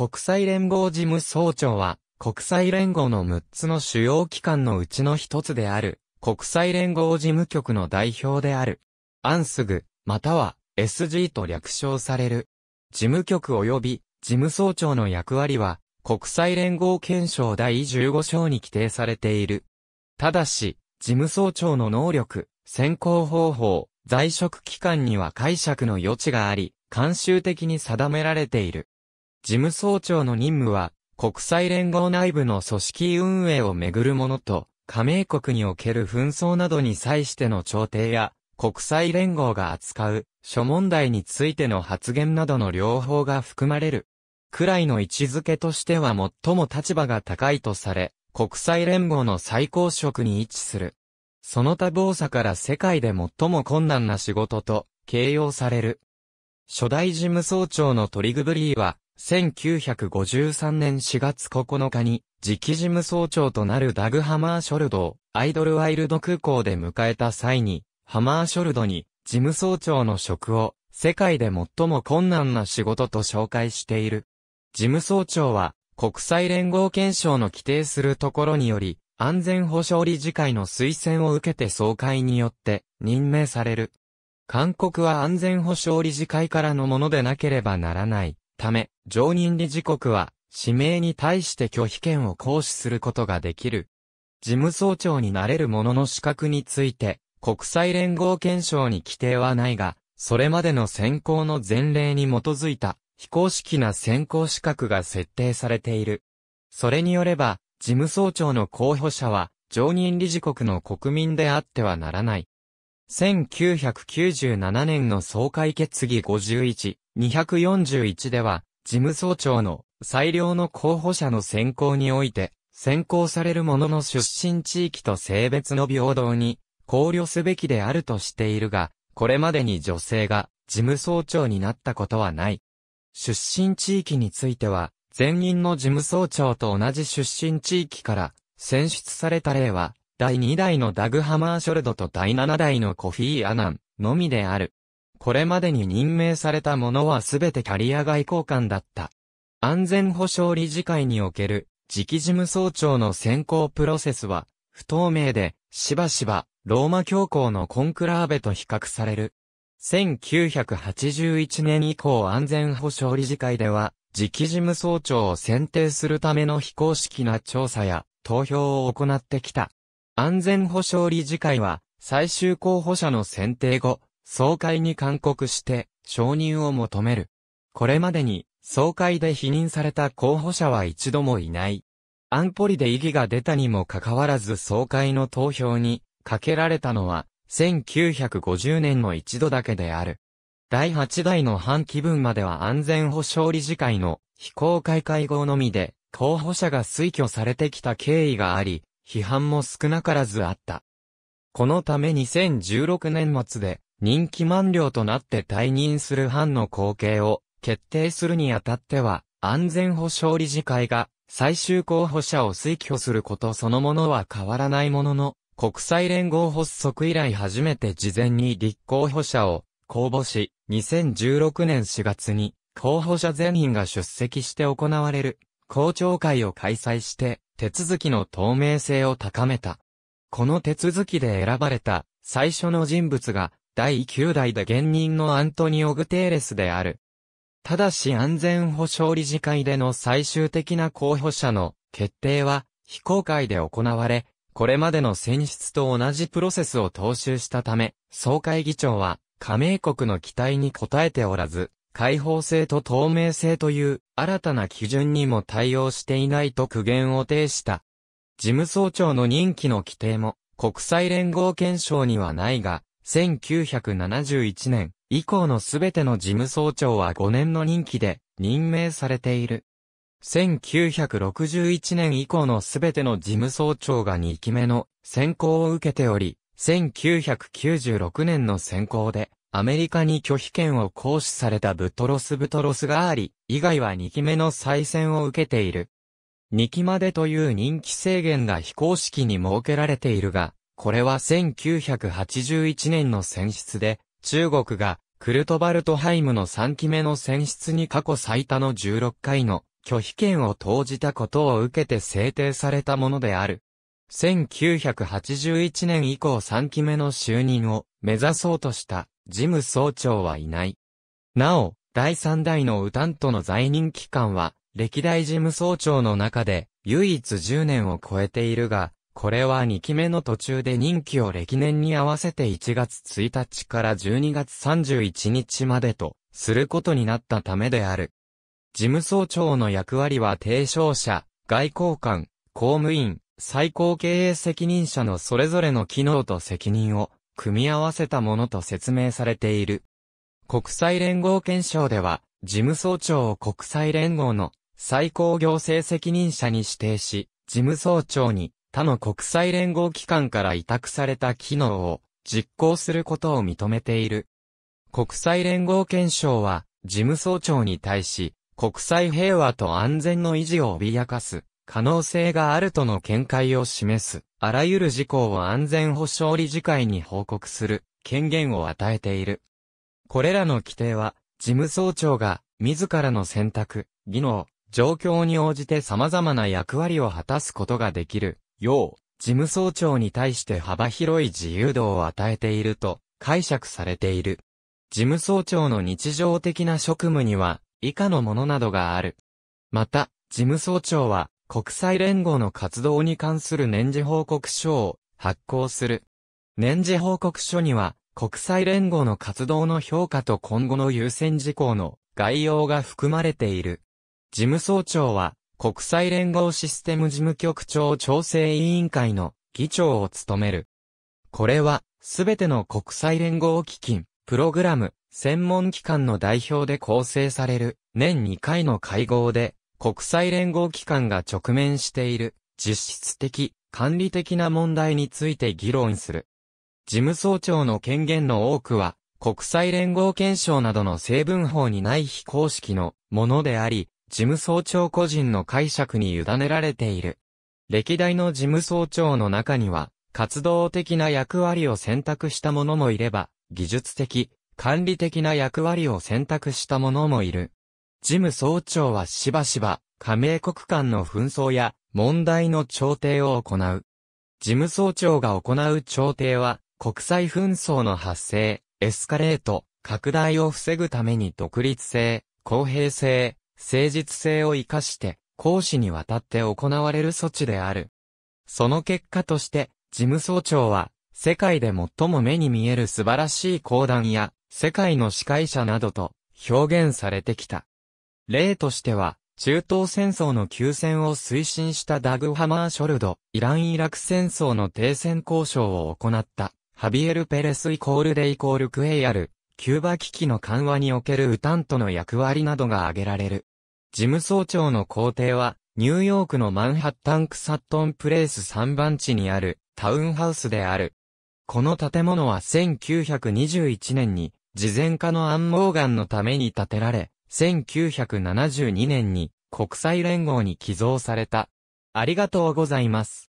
国際連合事務総長は、国際連合の6つの主要機関のうちの一つである、国際連合事務局の代表である。アンスグ、または SG と略称される。事務局及び事務総長の役割は、国際連合憲章第15章に規定されている。ただし、事務総長の能力、選考方法、在職期間には解釈の余地があり、慣習的に定められている。事務総長の任務は、国際連合内部の組織運営をめぐるものと、加盟国における紛争などに際しての調停や、国際連合が扱う諸問題についての発言などの両方が含まれる。くらいの位置づけとしては最も立場が高いとされ、国際連合の最高職に位置する。その多忙さから世界で最も困難な仕事と形容される。初代事務総長のトリグブリーは、1953年4月9日に、次期事務総長となるダグ・ハマーショルドを、アイドルワイルド空港で迎えた際に、ハマーショルドに、事務総長の職を、世界で最も困難な仕事と紹介している。事務総長は、国際連合憲章の規定するところにより、安全保障理事会の推薦を受けて総会によって任命される。韓国は安全保障理事会からのものでなければならない。ため、常任理事国は、指名に対して拒否権を行使することができる。事務総長になれる者の資格について、国際連合憲章に規定はないが、それまでの選考の前例に基づいた、非公式な選考資格が設定されている。それによれば、事務総長の候補者は、常任理事国の国民であってはならない。1997年の総会決議51、241では、事務総長の最良の候補者の選考において、選考される者の出身地域と性別の平等に考慮すべきであるとしているが、これまでに女性が事務総長になったことはない。出身地域については、前任の事務総長と同じ出身地域から選出された例は、第2代のダグ・ハマーショルドと第7代のコフィー・アナンのみである。これまでに任命された者はすべてキャリア外交官だった。安全保障理事会における次期事務総長の選考プロセスは不透明で、しばしばローマ教皇のコンクラーベと比較される。1981年以降安全保障理事会では、次期事務総長を選定するための非公式な調査や投票を行ってきた。安全保障理事会は、最終候補者の選定後、総会に勧告して、承認を求める。これまでに、総会で否認された候補者は一度もいない。安保理で異議が出たにもかかわらず総会の投票にかけられたのは1950年の一度だけである。第8代の半期分までは安全保障理事会の非公開会合のみで候補者が推挙されてきた経緯があり、批判も少なからずあった。このため2016年末で任期満了となって退任する藩の後継を決定するにあたっては、安全保障理事会が最終候補者を推挙することそのものは変わらないものの、国際連合発足以来初めて事前に立候補者を公募し、2016年4月に候補者全員が出席して行われる公聴会を開催して手続きの透明性を高めた。この手続きで選ばれた最初の人物が第9代で現任のアントニオ・グテーレスである。ただし安全保障理事会での最終的な候補者の決定は非公開で行われ、これまでの選出と同じプロセスを踏襲したため、総会議長は加盟国の期待に応えておらず、開放性と透明性という新たな基準にも対応していないと苦言を呈した。事務総長の任期の規定も国際連合憲章にはないが、1971年以降のすべての事務総長は5年の任期で任命されている。1961年以降のすべての事務総長が2期目の選考を受けており、1996年の選考でアメリカに拒否権を行使されたブトロス・ブトロスがあり、以外は2期目の再選を受けている。2期までという任期制限が非公式に設けられているが、これは1981年の選出で、中国がクルトバルトハイムの3期目の選出に過去最多の16回の拒否権を投じたことを受けて制定されたものである。1981年以降3期目の就任を目指そうとした事務総長はいない。なお、第3代のウタントの在任期間は、歴代事務総長の中で唯一10年を超えているが、これは2期目の途中で任期を歴年に合わせて1月1日から12月31日までと、することになったためである。事務総長の役割は提唱者、外交官、公務員、最高経営責任者のそれぞれの機能と責任を組み合わせたものと説明されている。国際連合憲章では、事務総長を国際連合の最高行政責任者に指定し、事務総長に他の国際連合機関から委託された機能を実行することを認めている。国際連合憲章は事務総長に対し国際平和と安全の維持を脅かす可能性があるとの見解を示すあらゆる事項を安全保障理事会に報告する権限を与えている。これらの規定は事務総長が自らの選択、技能、状況に応じて様々な役割を果たすことができる要、事務総長に対して幅広い自由度を与えていると解釈されている。事務総長の日常的な職務には以下のものなどがある。また、事務総長は国際連合の活動に関する年次報告書を発行する。年次報告書には国際連合の活動の評価と今後の優先事項の概要が含まれている。事務総長は国際連合システム事務局長調整委員会の議長を務める。これは、すべての国際連合基金、プログラム、専門機関の代表で構成される、年2回の会合で、国際連合機関が直面している、実質的、管理的な問題について議論する。事務総長の権限の多くは、国際連合憲章などの成分法にない非公式のものであり、事務総長個人の解釈に委ねられている。歴代の事務総長の中には、活動的な役割を選択した者もいれば、技術的、管理的な役割を選択した者もいる。事務総長はしばしば、加盟国間の紛争や問題の調停を行う。事務総長が行う調停は、国際紛争の発生、エスカレート、拡大を防ぐために独立性、公平性、誠実性を生かして、講師にわたって行われる措置である。その結果として、事務総長は、世界で最も目に見える素晴らしい講談や、世界の司会者などと表現されてきた。例としては、中東戦争の休戦を推進したダグ・ハマーショルド、イラン・イラク戦争の停戦交渉を行った、ハビエル・ペレスイコールデイコールクエイアル、キューバ危機の緩和におけるウタントの役割などが挙げられる。事務総長の公邸は、ニューヨークのマンハッタンクサットンプレイス3番地にあるタウンハウスである。この建物は1921年に、事前科の暗号岩のために建てられ、1972年に国際連合に寄贈された。ありがとうございます。